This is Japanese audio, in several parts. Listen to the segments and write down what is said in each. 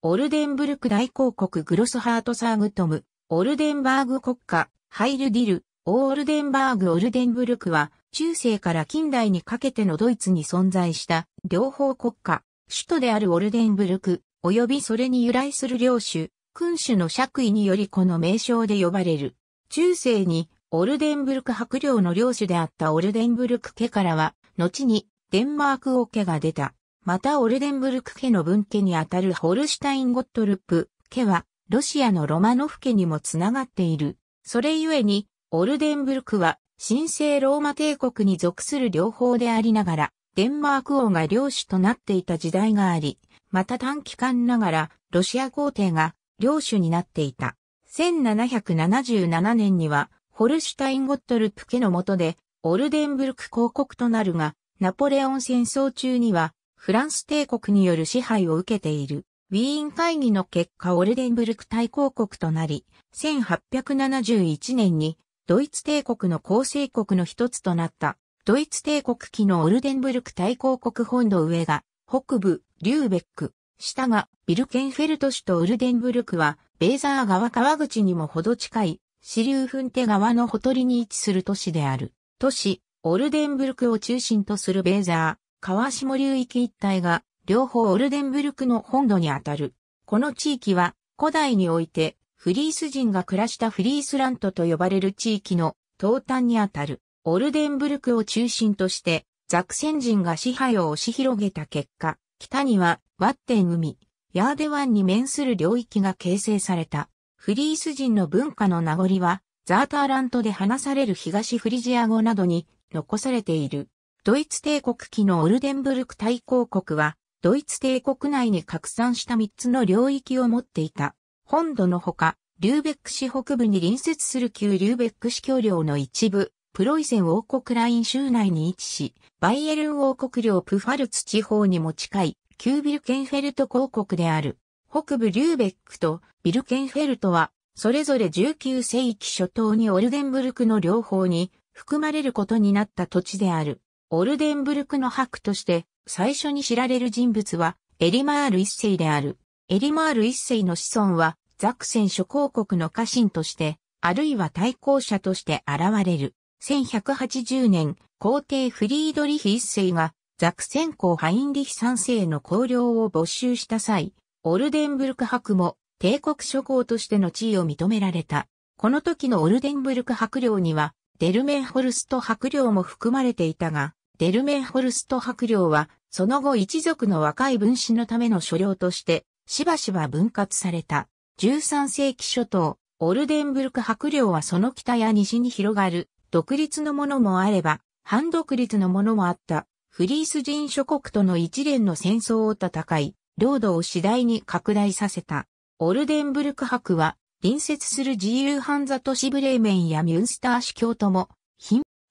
オルデンブルク大公国グロスハートサーグトム、オルデンバーグ国家、ハイルディル、オールデンバーグ・オルデンブルクは、中世から近代にかけてのドイツに存在した両方国家、首都であるオルデンブルク、及びそれに由来する領主、君主の爵位によりこの名称で呼ばれる。中世にオルデンブルク伯領の領主であったオルデンブルク家からは、後にデンマーク王家が出た。またオルデンブルク家の分家にあたるホルシュタイン・ゴットルプ家は、ロシアのロマノフ家にもつながっている。それゆえに、オルデンブルクは、神聖ローマ帝国に属する両方でありながら、デンマーク王が領主となっていた時代があり、また短期間ながら、ロシア皇帝が領主になっていた。1777年には、ホルシュタイン・ゴットルプ家の下で、オルデンブルク公国となるが、ナポレオン戦争中には、フランス帝国による支配を受けている。ウィーン会議の結果オルデンブルク大公国となり、1871年にドイツ帝国の構成国の一つとなった。ドイツ帝国期のオルデンブルク大公国本土上が北部リューベック、下がビルケンフェルト市とオルデンブルクはベーザー川川口にもほど近い支流ン手川のほとりに位置する都市である。都市、オルデンブルクを中心とするベーザー、川下流域一帯が、両方オルデンブルクの本土にあたる。この地域は、古代において、フリース人が暮らしたフリースラントと呼ばれる地域の東端にあたる。オルデンブルクを中心として、ザクセン人が支配を押し広げた結果、北にはワッテン海、ヤーデ湾に面する領域が形成された。フリース人の文化の名残は、ザーターラントで話される東フリジア語などに残されている。ドイツ帝国期のオルデンブルク大公国は、ドイツ帝国内に拡散した3つの領域を持っていた。本土のほか、リューベック市北部に隣接する旧リューベック市教領の一部、プロイセン王国ライン州内に位置し、バイエルン王国領プファルツ地方にも近い、旧ビルケンフェルト公国である。北部リューベックとビルケンフェルトは、それぞれ19世紀初頭にオルデンブルクの両方に含まれることになった土地である。オルデンブルクの伯として最初に知られる人物はエリマール一世である。エリマール一世の子孫はザクセン諸公国の家臣として、あるいは対抗者として現れる。1180年、皇帝フリードリヒ一世がザクセン公ハインリヒ三世の公領を没収した際、オルデンブルク伯も帝国諸公としての地位を認められた。この時のオルデンブルク伯領には、デルメンホルスト伯領も含まれていたが、デルメンホルスト伯領は、その後一族の若い分子のための所領として、しばしば分割された。13世紀初頭、オルデンブルク伯領はその北や西に広がる、独立のものもあれば、反独立のものもあった。フリース人諸国との一連の戦争を戦い、領土を次第に拡大させた。オルデンブルク伯は、隣接する自由ン座都市ブレーメンやミュンスター司教とも、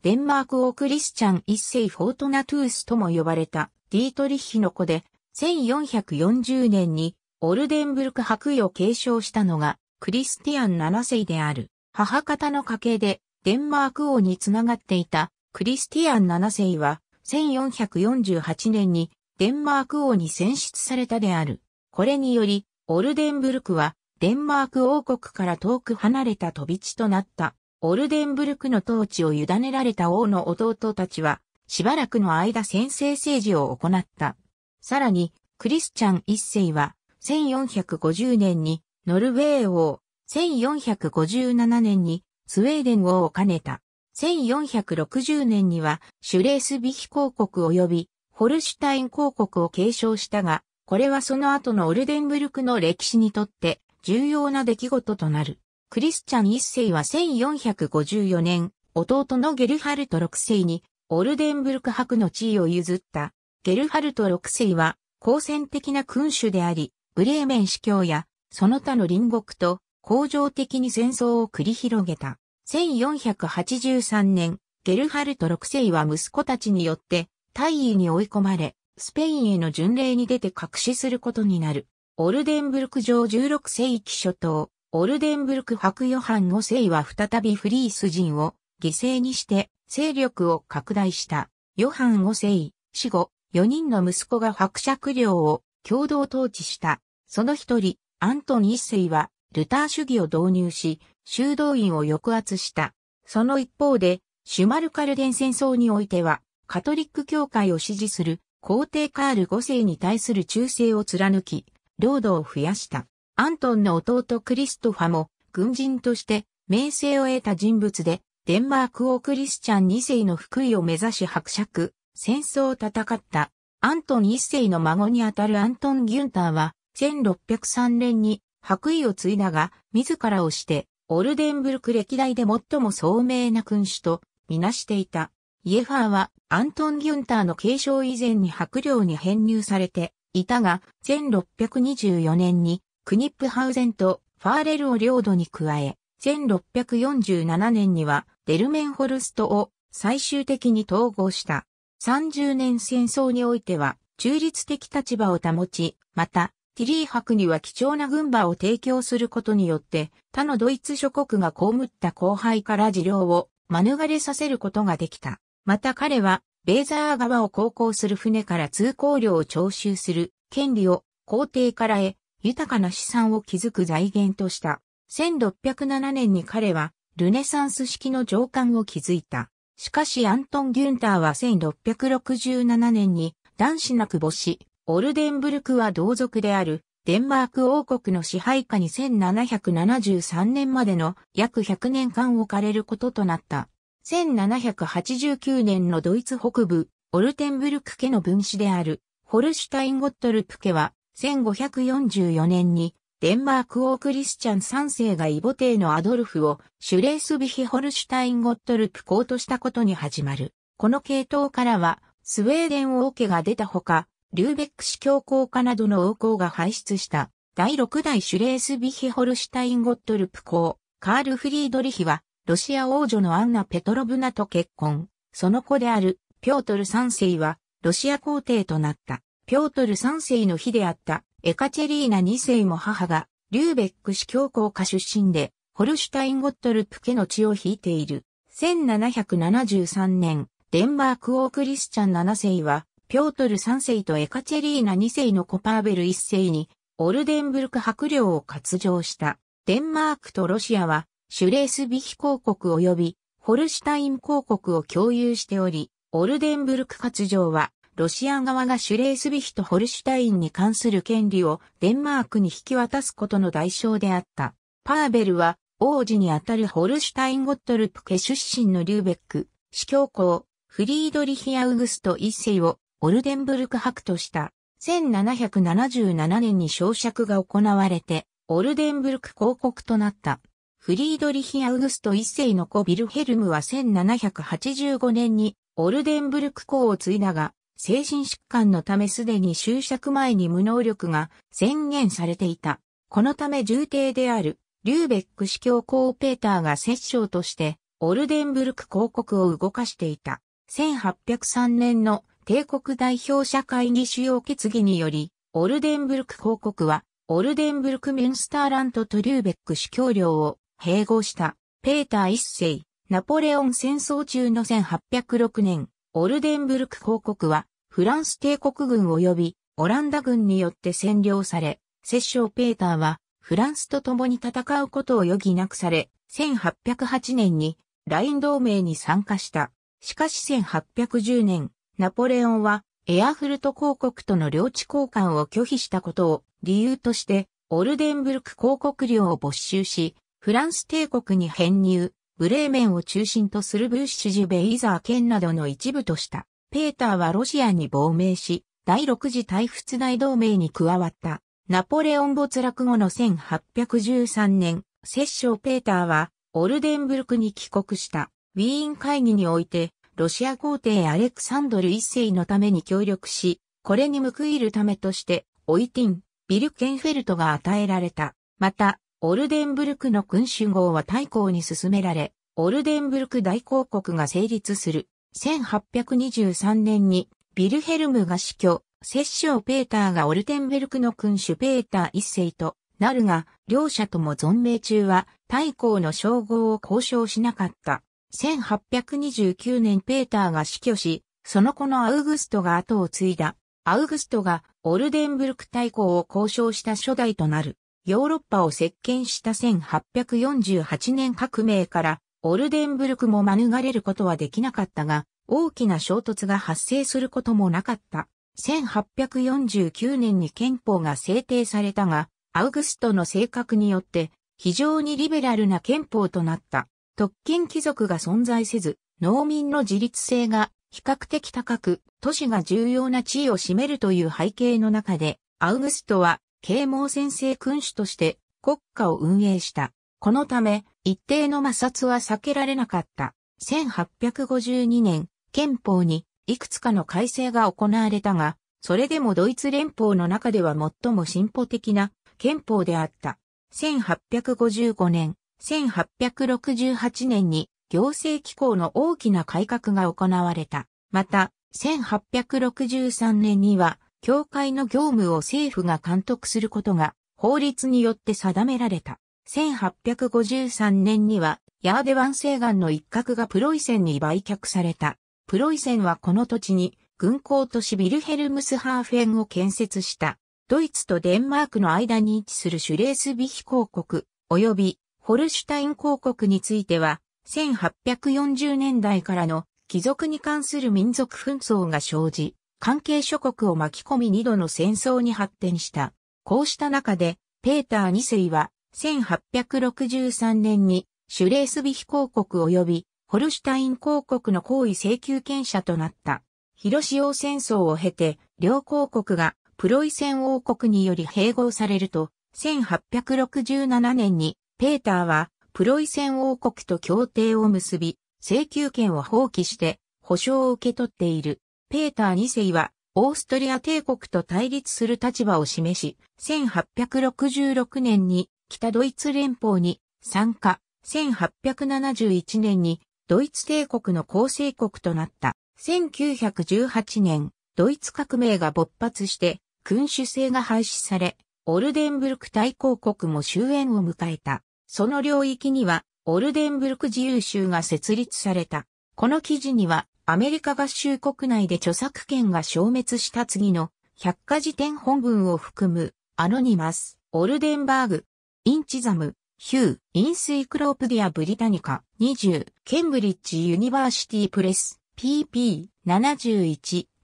デンマーク王クリスチャン一世フォートナトゥースとも呼ばれたディートリッヒの子で、1440年にオルデンブルク白衣を継承したのがクリスティアン7世である。母方の家系でデンマーク王につながっていたクリスティアン7世は1448年にデンマーク王に選出されたである。これにより、オルデンブルクはデンマーク王国から遠く離れた飛び地となった。オルデンブルクの統治を委ねられた王の弟たちは、しばらくの間先制政治を行った。さらに、クリスチャン一世は、1450年にノルウェー王、1457年にスウェーデン王を兼ねた。1460年にはシュレースビヒ公国及びホルシュタイン公国を継承したが、これはその後のオルデンブルクの歴史にとって重要な出来事となる。クリスチャン一世は1454年、弟のゲルハルト六世に、オルデンブルク伯の地位を譲った。ゲルハルト六世は、好戦的な君主であり、ブレーメン司教や、その他の隣国と、恒常的に戦争を繰り広げた。1483年、ゲルハルト六世は息子たちによって大尉に追い込まれ、スペインへの巡礼に出て隠しすることになる。オルデンブルク城16世紀初頭、オルデンブルク伯ヨハン5世は再びフリース人を犠牲にして勢力を拡大した。ヨハン5世、死後、4人の息子が伯爵領を共同統治した。その一人、アントン一世は、ルター主義を導入し、修道院を抑圧した。その一方で、シュマルカルデン戦争においては、カトリック教会を支持する皇帝カール5世に対する忠誠を貫き、領土を増やした。アントンの弟クリストファも、軍人として名声を得た人物で、デンマーク王クリスチャン2世の福井を目指し伯爵、戦争を戦った、アントン1世の孫にあたるアントン・ギュンターは、1603年に白衣を継いだが、自らをして、オルデンブルク歴代で最も聡明な君主と、みなしていた。イエファーは、アントン・ギュンターの継承以前に白領に編入されていたが、1624年にクニップハウゼンとファーレルを領土に加え、1647年にはデルメンホルストを最終的に統合した。30年戦争においては中立的立場を保ち、また、ティリー博には貴重な軍馬を提供することによって、他のドイツ諸国が被った後輩から治療を免れさせることができた。また彼は、ベーザー川を航行する船から通行料を徴収する権利を皇帝から得、豊かな資産を築く財源とした。1607年に彼はルネサンス式の上官を築いた。しかしアントン・ギュンターは1667年に男子なく母子、オルデンブルクは同族であるデンマーク王国の支配下に1773年までの約100年間置かれることとなった。1789年のドイツ北部、オルテンブルク家の分子である、ホルシュタインゴットルプ家は、1544年にデンマーク王クリスチャン3世がイボテのアドルフをシュレースビヒホルシュタインゴットルプ公としたことに始まる。この系統からはスウェーデン王家が出たほか、リューベック市教皇家などの王公が輩出した第6代シュレースビヒホルシュタインゴットルプ公、カール・フリードリヒはロシア王女のアンナ・ペトロブナと結婚。その子であるピョートル3世はロシア皇帝となった。ピョートル3世の妃であったエカチェリーナ2世も母がリューベック市教皇家出身でホルシュタインゴットルプ家の血を引いている。1773年、デンマーク王クリスチャン7世は、ピョートル3世とエカチェリーナ2世のコパーベル1世に、オルデンブルク伯領を割譲した。デンマークとロシアは、シュレースビヒ公国及び、ホルシュタイン公国を共有しており、オルデンブルク割譲は、ロシア側がシュレースビヒとホルシュタインに関する権利をデンマークに引き渡すことの代償であった。パーベルは、王子にあたるホルシュタイン・ゴットルプ家出身のリューベック、司教皇、フリードリヒ・アウグスト一世をオルデンブルク伯とした。1777年に焼釈が行われて、オルデンブルク公国となった。フリードリヒ・アウグスト一世の子ビルヘルムは1785年にオルデンブルク公を継いだが、精神疾患のためすでに就職前に無能力が宣言されていた。このため重帝であるリューベック司教皇ペーターが摂政としてオルデンブルク公国を動かしていた。1803年の帝国代表者会議主要決議により、オルデンブルク公国はオルデンブルクミュンスターラントとリューベック司教領を併合した。ペーター一世、ナポレオン戦争中の1806年、オルデンブルク公国は、フランス帝国軍及びオランダ軍によって占領され、摂政ペーターは、フランスと共に戦うことを余儀なくされ、1808年にライン同盟に参加した。しかし1810年、ナポレオンはエアフルト公国との領地交換を拒否したことを理由として、オルデンブルク公国領を没収し、フランス帝国に編入、ブレーメンを中心とするブーシュジュベイザー県などの一部とした。ペーターはロシアに亡命し、第6次大仏大同盟に加わった。ナポレオン没落後の1813年、摂政ペーターはオルデンブルクに帰国した。ウィーン会議において、ロシア皇帝アレクサンドル一世のために協力し、これに報いるためとして、オイティン、ビルケンフェルトが与えられた。また、オルデンブルクの君主号は大公に進められ、オルデンブルク大公国が成立する。1823年にビルヘルムが死去、摂政ペーターがオルデンブルクの君主ペーター一世となるが、両者とも存命中は大公の称号を交渉しなかった。1829年ペーターが死去し、その子のアウグストが後を継いだ。アウグストがオルデンブルク大公を交渉した初代となる。ヨーロッパを席巻した1848年革命からオルデンブルクも免れることはできなかったが、大きな衝突が発生することもなかった。1849年に憲法が制定されたが、アウグストの性格によって非常にリベラルな憲法となった。特権貴族が存在せず、農民の自立性が比較的高く、都市が重要な地位を占めるという背景の中で、アウグストは啓蒙先生君主として国家を運営した。このため、一定の摩擦は避けられなかった。1852年、憲法にいくつかの改正が行われたが、それでもドイツ連邦の中では最も進歩的な憲法であった。1855年、1868年に行政機構の大きな改革が行われた。また、1863年には教会の業務を政府が監督することが法律によって定められた。1853年にはヤーデワン西岸の一角がプロイセンに売却された。プロイセンはこの土地に軍港都市ビルヘルムスハーフェンを建設した。ドイツとデンマークの間に位置するシュレースビヒ公国及びホルシュタイン公国については1840年代からの貴族に関する民族紛争が生じ、関係諸国を巻き込み二度の戦争に発展した。こうした中で、ペーター二世は、1863年にシュレースビヒ公国及びホルシュタイン公国の行為請求権者となった。広潮戦争を経て、両公国がプロイセン王国により併合されると、1867年にペーターはプロイセン王国と協定を結び、請求権を放棄して保証を受け取っている。ペーター2世は、オーストリア帝国と対立する立場を示し、1866年に北ドイツ連邦に参加、1871年にドイツ帝国の構成国となった。1918年、ドイツ革命が勃発して君主制が廃止され、オルデンブルク大公国も終焉を迎えた。その領域には、オルデンブルク自由州が設立された。この記事には、アメリカ合衆国内で著作権が消滅した次の百科事典本文を含むアノニマス、オルデンバーグ、インチザム、ヒュー、インスイクロープディア・ブリタニカ20、ケンブリッジ・ユニバーシティ・プレス、pp71、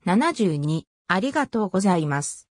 72、ありがとうございます。